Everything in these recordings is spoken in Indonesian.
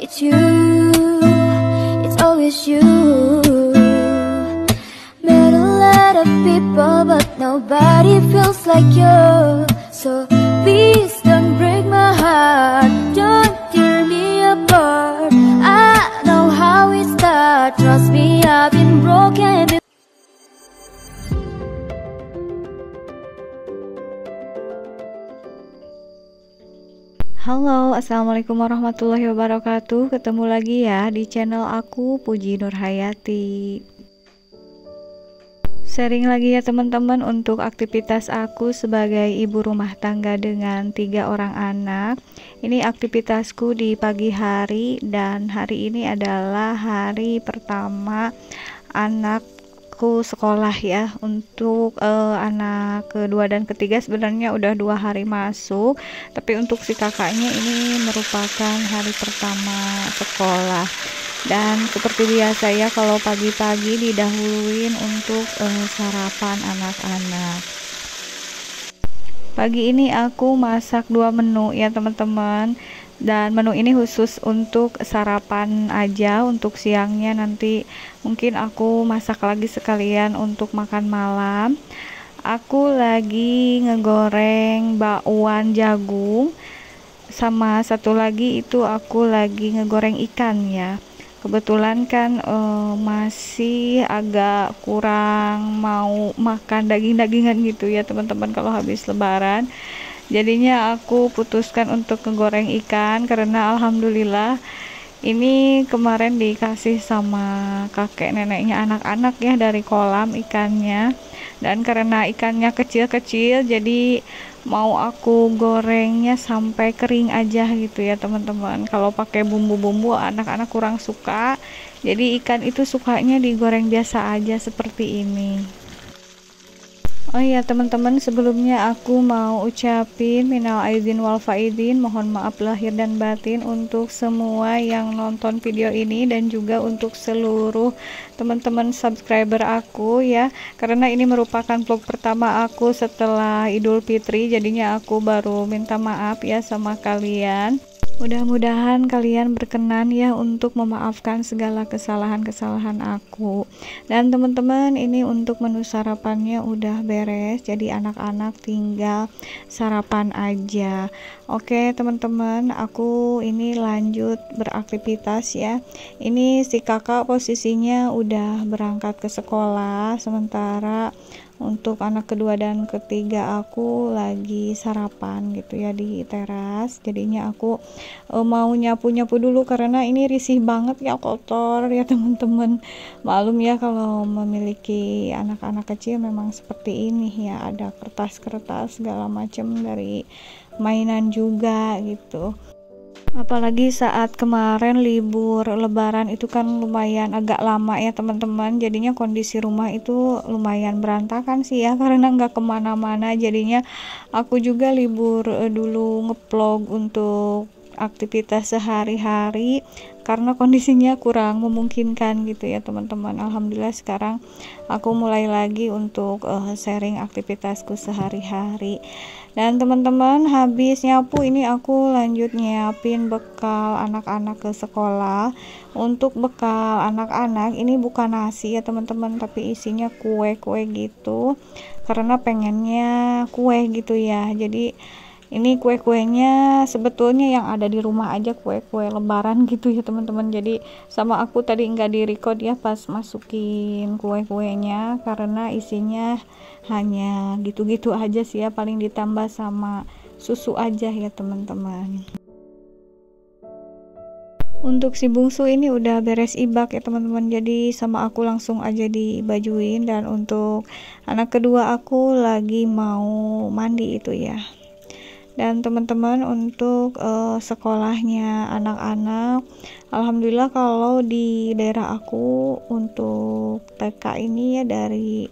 It's you, it's always you Met a lot of people but nobody feels like you So please don't break my heart Don't tear me apart I know how it starts Trust me I've been broken Halo, Assalamualaikum warahmatullahi wabarakatuh Ketemu lagi ya di channel aku Puji Nurhayati Sharing lagi ya teman-teman untuk aktivitas aku sebagai ibu rumah tangga dengan tiga orang anak Ini aktivitasku di pagi hari dan hari ini adalah hari pertama anak aku sekolah ya untuk uh, anak kedua dan ketiga sebenarnya udah dua hari masuk tapi untuk si kakaknya ini merupakan hari pertama sekolah dan seperti biasa ya kalau pagi-pagi didahuluin untuk uh, sarapan anak-anak pagi ini aku masak dua menu ya teman-teman dan menu ini khusus untuk sarapan aja untuk siangnya nanti mungkin aku masak lagi sekalian untuk makan malam aku lagi ngegoreng bakwan jagung sama satu lagi itu aku lagi ngegoreng ikan ya kebetulan kan uh, masih agak kurang mau makan daging-dagingan gitu ya teman-teman kalau habis lebaran jadinya aku putuskan untuk ngegoreng ikan karena alhamdulillah ini kemarin dikasih sama kakek neneknya anak-anak ya dari kolam ikannya dan karena ikannya kecil-kecil jadi mau aku gorengnya sampai kering aja gitu ya teman-teman kalau pakai bumbu-bumbu anak-anak kurang suka jadi ikan itu sukanya digoreng biasa aja seperti ini Oh iya teman-teman sebelumnya aku mau ucapin minal aidin wal faizin mohon maaf lahir dan batin untuk semua yang nonton video ini dan juga untuk seluruh teman-teman subscriber aku ya karena ini merupakan vlog pertama aku setelah Idul Fitri jadinya aku baru minta maaf ya sama kalian Mudah-mudahan kalian berkenan ya untuk memaafkan segala kesalahan-kesalahan aku. Dan teman-teman, ini untuk menu sarapannya udah beres. Jadi anak-anak tinggal sarapan aja. Oke, teman-teman, aku ini lanjut beraktivitas ya. Ini si Kakak posisinya udah berangkat ke sekolah sementara untuk anak kedua dan ketiga aku lagi sarapan gitu ya di teras jadinya aku e, mau nyapu-nyapu dulu karena ini risih banget ya kotor ya teman-teman malum ya kalau memiliki anak-anak kecil memang seperti ini ya ada kertas-kertas segala macam dari mainan juga gitu apalagi saat kemarin libur lebaran itu kan lumayan agak lama ya teman-teman jadinya kondisi rumah itu lumayan berantakan sih ya karena nggak kemana-mana jadinya aku juga libur eh, dulu ngeplog untuk aktivitas sehari-hari karena kondisinya kurang memungkinkan gitu ya teman-teman alhamdulillah sekarang aku mulai lagi untuk uh, sharing aktivitasku sehari-hari dan teman-teman habis nyapu ini aku lanjut nyiapin bekal anak-anak ke sekolah untuk bekal anak-anak ini bukan nasi ya teman-teman tapi isinya kue-kue gitu karena pengennya kue gitu ya jadi ini kue-kuenya sebetulnya yang ada di rumah aja kue-kue lebaran gitu ya teman-teman jadi sama aku tadi nggak di record ya pas masukin kue-kuenya karena isinya hanya gitu-gitu aja sih ya paling ditambah sama susu aja ya teman-teman untuk si bungsu ini udah beres ibak ya teman-teman jadi sama aku langsung aja dibajuin dan untuk anak kedua aku lagi mau mandi itu ya dan teman-teman untuk uh, sekolahnya anak-anak alhamdulillah kalau di daerah aku untuk TK ini ya dari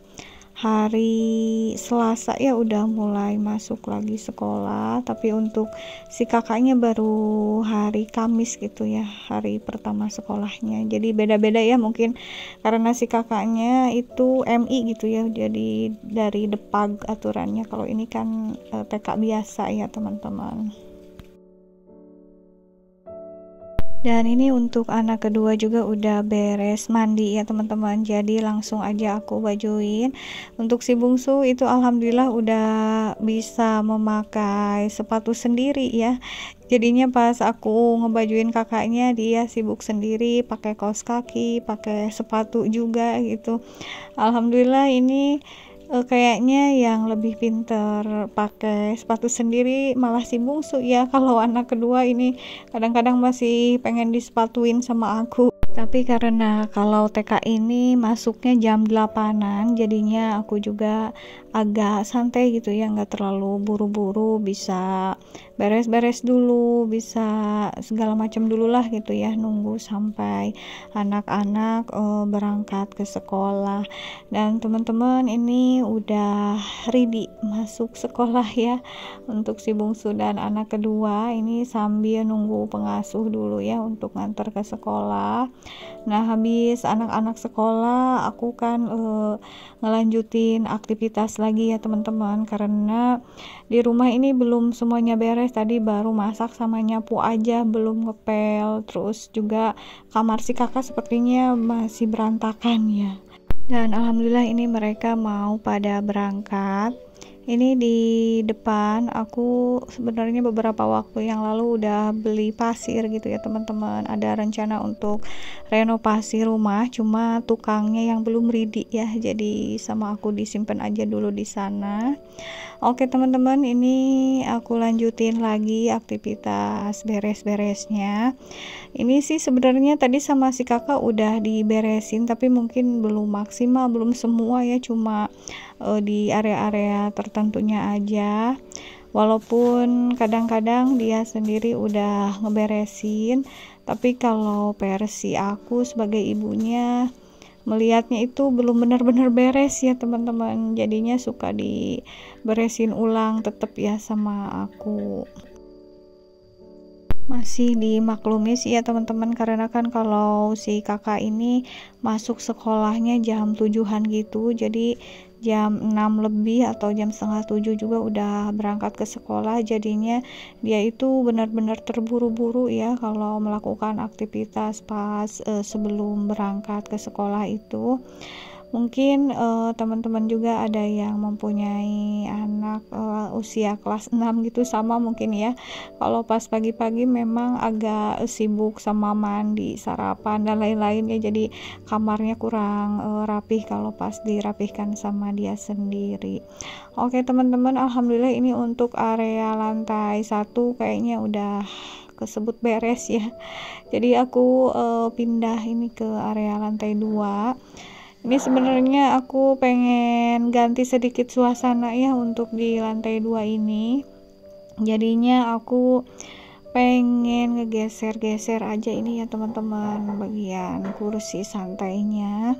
hari Selasa ya udah mulai masuk lagi sekolah tapi untuk si kakaknya baru hari Kamis gitu ya hari pertama sekolahnya jadi beda-beda ya mungkin karena si kakaknya itu MI gitu ya jadi dari depag aturannya kalau ini kan PK eh, biasa ya teman-teman dan ini untuk anak kedua juga udah beres mandi ya teman-teman jadi langsung aja aku bajuin untuk si bungsu itu alhamdulillah udah bisa memakai sepatu sendiri ya jadinya pas aku ngebajuin kakaknya dia sibuk sendiri pakai kaos kaki pakai sepatu juga gitu alhamdulillah ini uh, kayaknya yang lebih pinter pakai sepatu sendiri malah si bungsu ya kalau anak kedua ini kadang-kadang masih pengen disepatuin sama aku tapi karena kalau TK ini masuknya jam 8an jadinya aku juga agak santai gitu ya nggak terlalu buru-buru bisa beres-beres dulu bisa segala macam dulu lah gitu ya nunggu sampai anak-anak uh, berangkat ke sekolah dan teman-teman ini udah ready masuk sekolah ya untuk si bungsu dan anak kedua ini sambil nunggu pengasuh dulu ya untuk nganter ke sekolah Nah, habis anak-anak sekolah, aku kan uh, ngelanjutin aktivitas lagi ya, teman-teman, karena di rumah ini belum semuanya beres. Tadi baru masak sama nyapu aja, belum ngepel, terus juga kamar si kakak sepertinya masih berantakan ya. Dan alhamdulillah, ini mereka mau pada berangkat ini di depan aku sebenarnya beberapa waktu yang lalu udah beli pasir gitu ya teman-teman ada rencana untuk renovasi rumah cuma tukangnya yang belum ready ya jadi sama aku disimpan aja dulu di sana oke teman-teman ini aku lanjutin lagi aktivitas beres-beresnya ini sih sebenarnya tadi sama si kakak udah diberesin tapi mungkin belum maksimal belum semua ya cuma eh, di area-area tertentu tertentunya aja walaupun kadang-kadang dia sendiri udah ngeberesin tapi kalau versi aku sebagai ibunya melihatnya itu belum benar-benar beres ya teman-teman jadinya suka diberesin ulang tetap ya sama aku masih dimaklumi sih ya teman-teman karena kan kalau si kakak ini masuk sekolahnya jam tujuhan gitu jadi jam 6 lebih atau jam setengah 7 juga udah berangkat ke sekolah jadinya dia itu benar-benar terburu-buru ya kalau melakukan aktivitas pas uh, sebelum berangkat ke sekolah itu mungkin uh, teman-teman juga ada yang mempunyai anak uh, usia kelas 6 gitu sama mungkin ya kalau pas pagi-pagi memang agak sibuk sama mandi sarapan dan lain-lainnya jadi kamarnya kurang uh, rapih kalau pas dirapihkan sama dia sendiri oke teman-teman alhamdulillah ini untuk area lantai satu kayaknya udah kesebut beres ya jadi aku uh, pindah ini ke area lantai dua ini sebenarnya aku pengen ganti sedikit suasana ya untuk di lantai dua ini jadinya aku pengen ngegeser-geser aja ini ya teman-teman bagian kursi santainya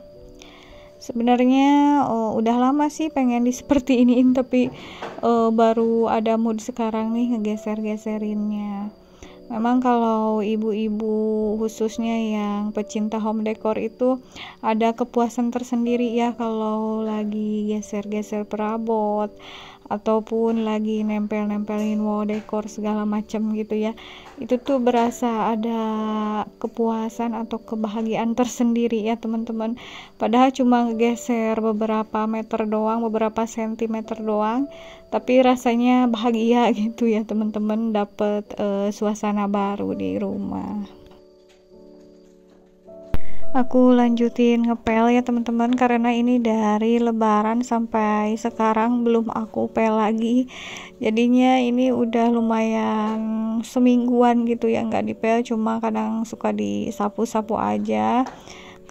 sebenarnya oh, udah lama sih pengen di seperti iniin tapi oh, baru ada mood sekarang nih ngegeser-geserinnya Memang kalau ibu-ibu khususnya yang pecinta home decor itu ada kepuasan tersendiri ya kalau lagi geser-geser perabot, ataupun lagi nempel-nempelin wall dekor segala macam gitu ya itu tuh berasa ada kepuasan atau kebahagiaan tersendiri ya teman-teman padahal cuma geser beberapa meter doang beberapa sentimeter doang tapi rasanya bahagia gitu ya teman-teman dapat uh, eh, suasana baru di rumah aku lanjutin ngepel ya teman-teman karena ini dari lebaran sampai sekarang belum aku pel lagi jadinya ini udah lumayan semingguan gitu ya nggak dipel cuma kadang suka disapu-sapu aja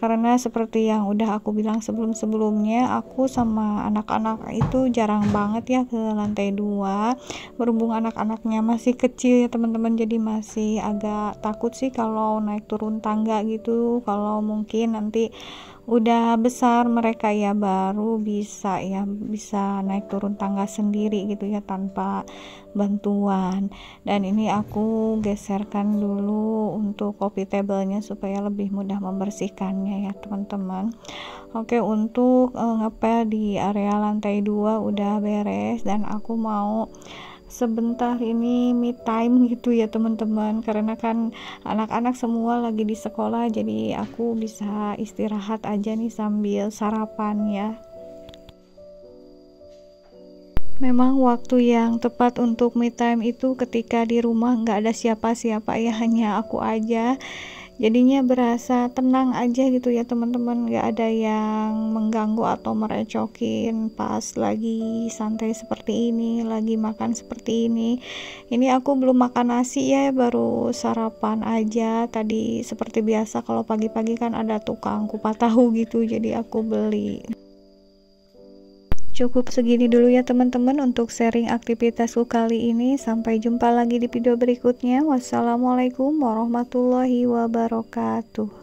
karena seperti yang udah aku bilang sebelum-sebelumnya aku sama anak-anak itu jarang banget ya ke lantai dua berhubung anak-anaknya masih kecil ya teman-teman jadi masih agak takut sih kalau naik turun tangga gitu kalau mungkin nanti udah besar mereka ya baru bisa ya bisa naik turun tangga sendiri gitu ya tanpa bantuan dan ini aku geserkan dulu untuk coffee table-nya supaya lebih mudah membersihkannya ya teman-teman oke untuk uh, ngepel di area lantai 2 udah beres dan aku mau sebentar ini me time gitu ya teman-teman karena kan anak-anak semua lagi di sekolah jadi aku bisa istirahat aja nih sambil sarapan ya Memang waktu yang tepat untuk me time itu ketika di rumah nggak ada siapa-siapa ya hanya aku aja jadinya berasa tenang aja gitu ya teman-teman gak ada yang mengganggu atau merecokin pas lagi santai seperti ini lagi makan seperti ini ini aku belum makan nasi ya baru sarapan aja tadi seperti biasa kalau pagi-pagi kan ada tukang kupat tahu gitu jadi aku beli Cukup segini dulu ya teman-teman untuk sharing aktivitasku kali ini. Sampai jumpa lagi di video berikutnya. Wassalamualaikum warahmatullahi wabarakatuh.